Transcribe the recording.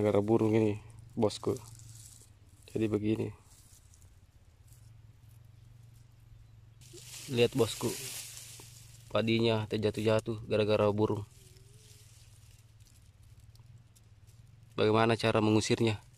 gara-gara burung ini bosku jadi begini lihat bosku padinya terjatuh-jatuh gara-gara burung bagaimana cara mengusirnya